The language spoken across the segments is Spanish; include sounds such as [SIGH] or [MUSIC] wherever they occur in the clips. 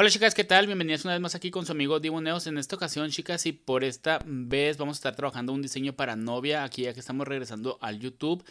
Hola chicas, ¿qué tal? Bienvenidas una vez más aquí con su amigo Divo Neos. En esta ocasión, chicas, y por esta vez vamos a estar trabajando un diseño para novia. Aquí ya que estamos regresando al YouTube,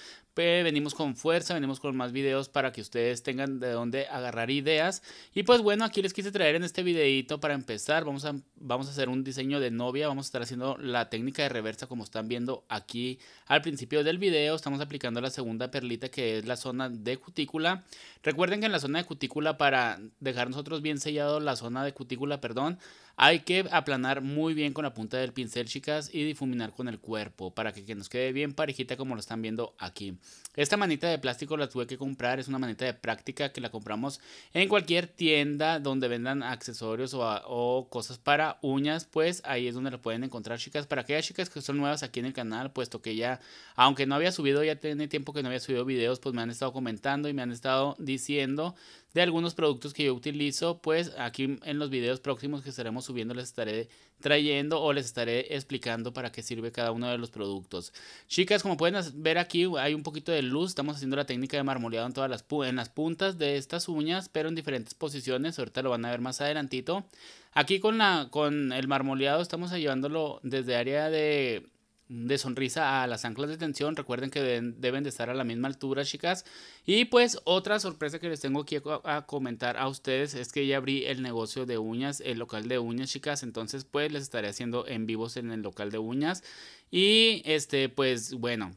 venimos con fuerza, venimos con más videos para que ustedes tengan de dónde agarrar ideas. Y pues bueno, aquí les quise traer en este videito para empezar. Vamos a, vamos a hacer un diseño de novia, vamos a estar haciendo la técnica de reversa como están viendo aquí al principio del video. Estamos aplicando la segunda perlita que es la zona de cutícula. Recuerden que en la zona de cutícula para dejar nosotros bien sellado la zona de cutícula, perdón, hay que aplanar muy bien con la punta del pincel, chicas, y difuminar con el cuerpo para que nos quede bien parejita como lo están viendo aquí. Esta manita de plástico la tuve que comprar, es una manita de práctica que la compramos en cualquier tienda donde vendan accesorios o, cosas para uñas, pues ahí es donde la pueden encontrar, chicas. Para aquellas chicas que son nuevas aquí en el canal, puesto que ya, aunque no había subido, ya tiene tiempo que no había subido videos, pues me han estado comentando y me han estado diciendo de algunos productos que yo utilizo, pues aquí en los videos próximos que estaremos subiendo les estaré trayendo o les estaré explicando para qué sirve cada uno de los productos. Chicas, como pueden ver aquí hay un poquito de luz, estamos haciendo la técnica de marmoleado en todas las, puntas de estas uñas, pero en diferentes posiciones, ahorita lo van a ver más adelantito. Aquí con, la, con el marmoleado estamos llevándolo desde área de de sonrisa a las anclas de tensión. Recuerden que deben, de estar a la misma altura, chicas. Y pues otra sorpresa que les tengo aquí a, comentar a ustedes es que ya abrí el negocio de uñas, el local de uñas, chicas. Entonces, pues les estaré haciendo en vivos en el local de uñas. Y este, pues bueno.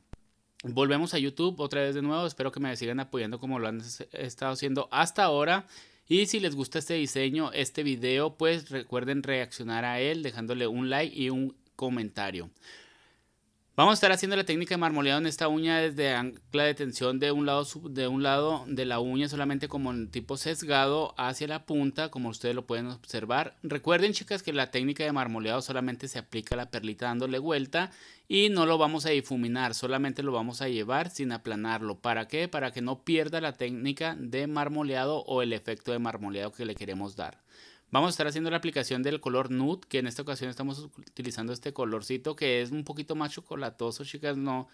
Volvemos a YouTube otra vez de nuevo. Espero que me sigan apoyando como lo han estado haciendo hasta ahora. Y si les gusta este diseño, este video, pues recuerden reaccionar a él dejándole un like y un comentario. Vamos a estar haciendo la técnica de marmoleado en esta uña desde ancla de tensión de un lado, de, un lado de la uña solamente como en tipo sesgado hacia la punta, como ustedes lo pueden observar. Recuerden chicas que la técnica de marmoleado solamente se aplica a la perlita dándole vuelta y no lo vamos a difuminar, solamente lo vamos a llevar sin aplanarlo. ¿Para qué? Para que no pierda la técnica de marmoleado o el efecto de marmoleado que le queremos dar. Vamos a estar haciendo la aplicación del color nude, que en esta ocasión estamos utilizando este colorcito que es un poquito más chocolatoso, chicas, no,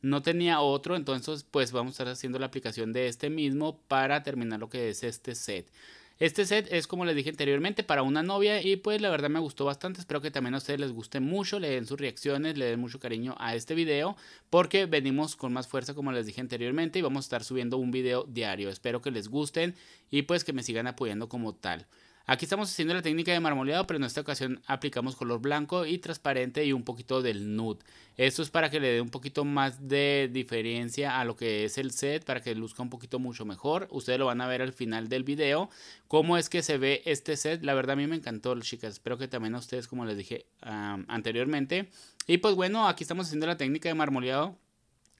no tenía otro, entonces pues vamos a estar haciendo la aplicación de este mismo para terminar lo que es este set. Este set es como les dije anteriormente para una novia y pues la verdad me gustó bastante, espero que también a ustedes les guste mucho, le den sus reacciones, le den mucho cariño a este video porque venimos con más fuerza como les dije anteriormente y vamos a estar subiendo un video diario, espero que les gusten y pues que me sigan apoyando como tal. Aquí estamos haciendo la técnica de marmoleado, pero en esta ocasión aplicamos color blanco y transparente y un poquito del nude. Esto es para que le dé un poquito más de diferencia a lo que es el set, para que luzca un poquito mucho mejor. Ustedes lo van a ver al final del video, cómo es que se ve este set. La verdad a mí me encantó, chicas. Espero que también a ustedes, como les dije anteriormente. Y pues bueno, aquí estamos haciendo la técnica de marmoleado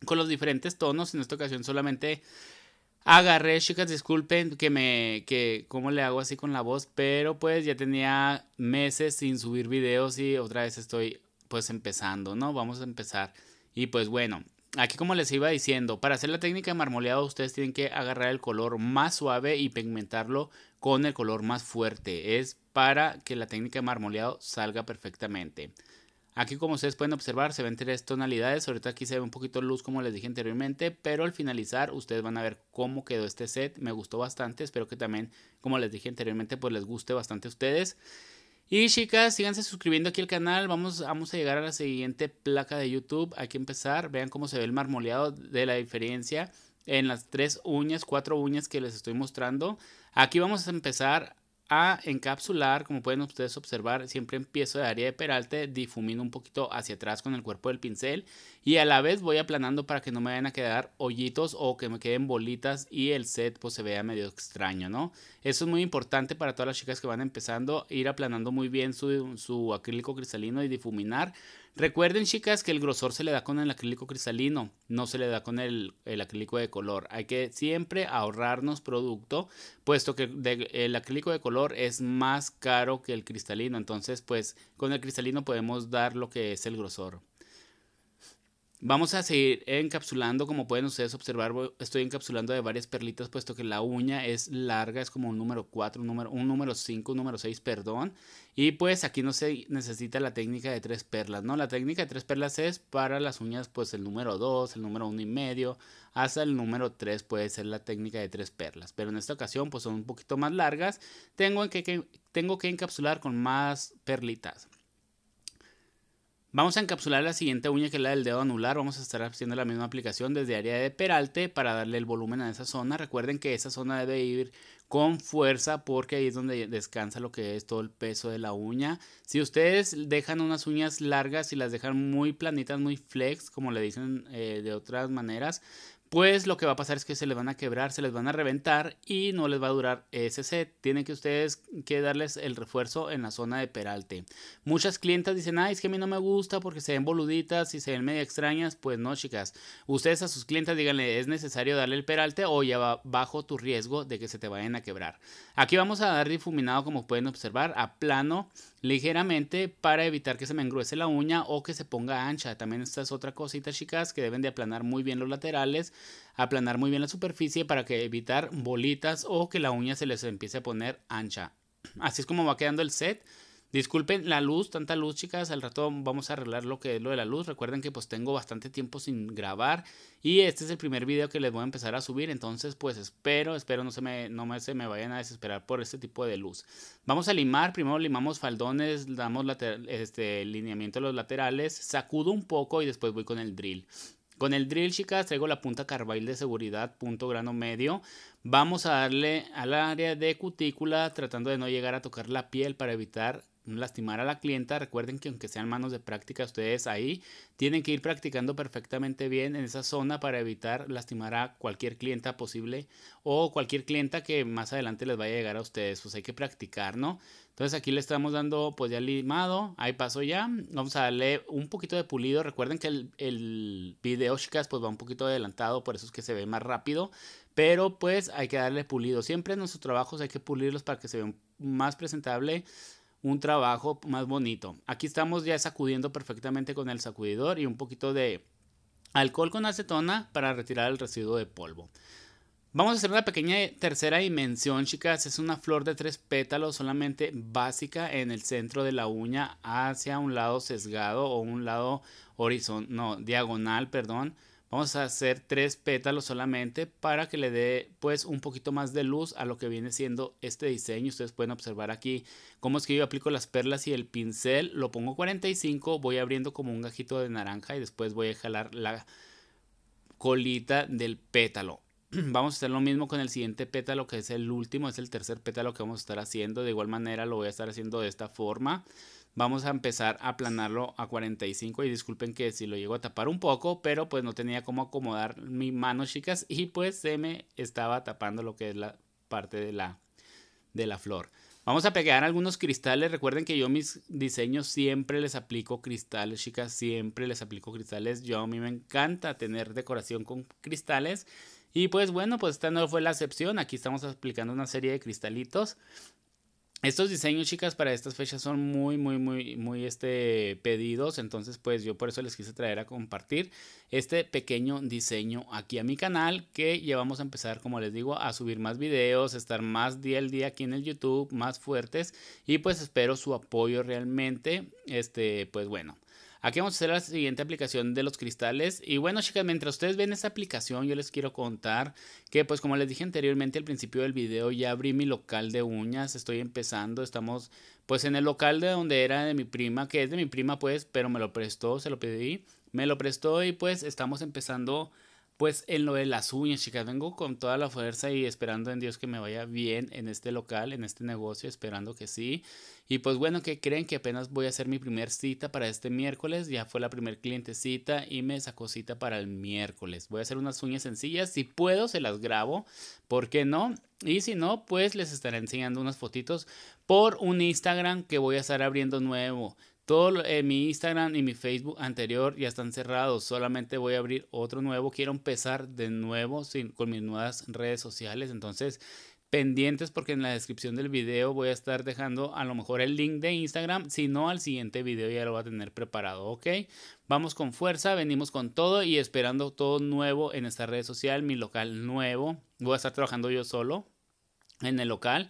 con los diferentes tonos. En esta ocasión solamente Agarré, chicas, disculpen que me, que cómo le hago así con la voz, pero pues ya tenía meses sin subir videos y otra vez estoy pues empezando, ¿no? Vamos a empezar. Y pues bueno, aquí como les iba diciendo, para hacer la técnica de marmoleado ustedes tienen que agarrar el color más suave y pigmentarlo con el color más fuerte. Es para que la técnica de marmoleado salga perfectamente. Aquí como ustedes pueden observar se ven tres tonalidades, ahorita aquí se ve un poquito luz como les dije anteriormente, pero al finalizar ustedes van a ver cómo quedó este set, me gustó bastante, espero que también como les dije anteriormente pues les guste bastante a ustedes. Y chicas, síganse suscribiendo aquí al canal, vamos, vamos a llegar a la siguiente placa de YouTube, hay que empezar, vean cómo se ve el marmoleado de la diferencia en las tres uñas, cuatro uñas que les estoy mostrando. Aquí vamos a empezar a encapsular, como pueden ustedes observar, siempre empiezo de área de peralte, difumino un poquito hacia atrás con el cuerpo del pincel y a la vez voy aplanando para que no me vayan a quedar hoyitos o que me queden bolitas y el set pues se vea medio extraño, ¿no? Eso es muy importante para todas las chicas que van empezando, ir aplanando muy bien su, su acrílico cristalino y difuminar Recuerden, chicas, que el grosor se le da con el acrílico cristalino, no se le da con el, acrílico de color. Hay que siempre ahorrarnos producto, puesto que el acrílico de color es más caro que el cristalino. Entonces, pues con el cristalino podemos dar lo que es el grosor. Vamos a seguir encapsulando, como pueden ustedes observar, estoy encapsulando de varias perlitas, puesto que la uña es larga, es como un número 4, un número, 5, un número 6, perdón. Y pues aquí no se necesita la técnica de tres perlas, ¿no? La técnica de tres perlas es para las uñas, pues el número 2, el número 1 y medio, hasta el número 3 puede ser la técnica de tres perlas. Pero en esta ocasión, pues son un poquito más largas, tengo tengo que encapsular con más perlitas. Vamos a encapsular la siguiente uña que es la del dedo anular. Vamos a estar haciendo la misma aplicación desde área de peralte para darle el volumen a esa zona. Recuerden que esa zona debe ir con fuerza porque ahí es donde descansa lo que es todo el peso de la uña. Si ustedes dejan unas uñas largas y las dejan muy planitas, muy flex, como le dicen eh, de otras maneras, pues lo que va a pasar es que se les van a quebrar, se les van a reventar y no les va a durar ese set. Tienen que ustedes que darles el refuerzo en la zona de peralte. Muchas clientas dicen, ay, es que a mí no me gusta porque se ven boluditas y se ven medio extrañas. Pues no, chicas. Ustedes a sus clientas díganle, es necesario darle el peralte o ya va bajo tu riesgo de que se te vayan a quebrar. Aquí vamos a dar difuminado, como pueden observar, a plano ligeramente para evitar que se me engruese la uña o que se ponga ancha. También esta es otra cosita, chicas, que deben de aplanar muy bien los laterales Aplanar muy bien la superficie para que evitar bolitas o que la uña se les empiece a poner ancha. Así es como va quedando el set. Disculpen la luz, tanta luz, chicas. Al rato vamos a arreglar lo que es lo de la luz. Recuerden que pues tengo bastante tiempo sin grabar. Y este es el primer video que les voy a empezar a subir. Entonces, pues espero, espero no se me, no me, se me vayan a desesperar por este tipo de luz. Vamos a limar. Primero limamos faldones, damos este, lineamiento a los laterales, sacudo un poco y después voy con el drill. Con el drill, chicas, traigo la punta carbail de seguridad, punto grano medio. Vamos a darle al área de cutícula, tratando de no llegar a tocar la piel para evitar lastimar a la clienta, recuerden que aunque sean manos de práctica, ustedes ahí tienen que ir practicando perfectamente bien en esa zona para evitar lastimar a cualquier clienta posible o cualquier clienta que más adelante les vaya a llegar a ustedes. Pues hay que practicar, ¿no? Entonces aquí le estamos dando pues ya limado, ahí pasó ya. Vamos a darle un poquito de pulido. Recuerden que el, el video chicas pues va un poquito adelantado, por eso es que se ve más rápido. Pero pues hay que darle pulido. Siempre en nuestros trabajos hay que pulirlos para que se vean más presentable un trabajo más bonito. Aquí estamos ya sacudiendo perfectamente con el sacudidor y un poquito de alcohol con acetona para retirar el residuo de polvo. Vamos a hacer una pequeña eh, tercera dimensión, chicas. Es una flor de tres pétalos, solamente básica en el centro de la uña, hacia un lado sesgado o un lado horizontal, no, diagonal, perdón. Vamos a hacer tres pétalos solamente para que le dé pues un poquito más de luz a lo que viene siendo este diseño. Ustedes pueden observar aquí cómo es que yo aplico las perlas y el pincel. Lo pongo 45, voy abriendo como un gajito de naranja y después voy a jalar la colita del pétalo. [CLEARS THROAT] Vamos a hacer lo mismo con el siguiente pétalo que es el último, es el tercer pétalo que vamos a estar haciendo. De igual manera lo voy a estar haciendo de esta forma vamos a empezar a aplanarlo a 45 y disculpen que si lo llego a tapar un poco, pero pues no tenía cómo acomodar mi mano, chicas, y pues se me estaba tapando lo que es la parte de la, de la flor. Vamos a pegar algunos cristales. Recuerden que yo mis diseños siempre les aplico cristales, chicas. Siempre les aplico cristales. Yo a mí me encanta tener decoración con cristales. Y pues bueno, pues esta no fue la excepción. Aquí estamos aplicando una serie de cristalitos estos diseños, chicas, para estas fechas son muy, muy, muy, muy este, pedidos. Entonces, pues yo por eso les quise traer a compartir este pequeño diseño aquí a mi canal. Que ya vamos a empezar, como les digo, a subir más videos, estar más día al día aquí en el YouTube, más fuertes. Y pues espero su apoyo realmente. Este, pues bueno. Aquí vamos a hacer la siguiente aplicación de los cristales. Y bueno, chicas, mientras ustedes ven esta aplicación, yo les quiero contar que, pues como les dije anteriormente al principio del video, ya abrí mi local de uñas. Estoy empezando, estamos pues en el local de donde era de mi prima, que es de mi prima pues, pero me lo prestó, se lo pedí. Me lo prestó y pues estamos empezando pues en lo de las uñas, chicas, vengo con toda la fuerza y esperando en Dios que me vaya bien en este local, en este negocio, esperando que sí. Y pues bueno, que creen que apenas voy a hacer mi primer cita para este miércoles. Ya fue la primer clientecita y me sacó cita para el miércoles. Voy a hacer unas uñas sencillas. Si puedo, se las grabo. ¿Por qué no? Y si no, pues les estaré enseñando unas fotitos por un Instagram que voy a estar abriendo nuevo. Todo eh, mi Instagram y mi Facebook anterior ya están cerrados. Solamente voy a abrir otro nuevo. Quiero empezar de nuevo sin, con mis nuevas redes sociales. Entonces, pendientes porque en la descripción del video voy a estar dejando a lo mejor el link de Instagram. Si no, al siguiente video ya lo va a tener preparado. Ok. Vamos con fuerza, venimos con todo y esperando todo nuevo en esta red social, mi local nuevo. Voy a estar trabajando yo solo en el local.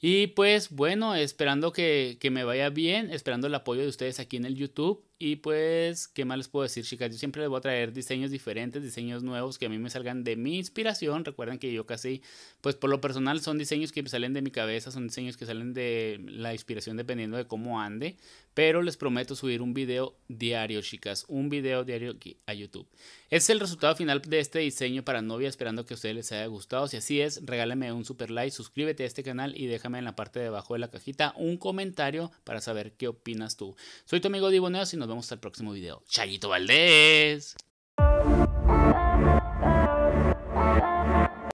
Y pues bueno, esperando que, me vaya bien, esperando el apoyo de ustedes aquí en el YouTube. Y pues, ¿qué más les puedo decir, chicas? Yo siempre les voy a traer diseños diferentes, diseños nuevos que a mí me salgan de mi inspiración. Recuerden que yo casi, pues por lo personal, son diseños que salen de mi cabeza, son diseños que salen de la inspiración dependiendo de cómo ande. Pero les prometo subir un video diario, chicas. Un video diario aquí a YouTube. Este es el resultado final de este diseño para novia, esperando que a ustedes les haya gustado. Si así es, regálame un super like, suscríbete a este canal y déjame en la parte de abajo de la cajita un comentario para saber qué opinas tú. Soy tu amigo diboneo si nos vemos hasta el próximo video. Chayito Valdés.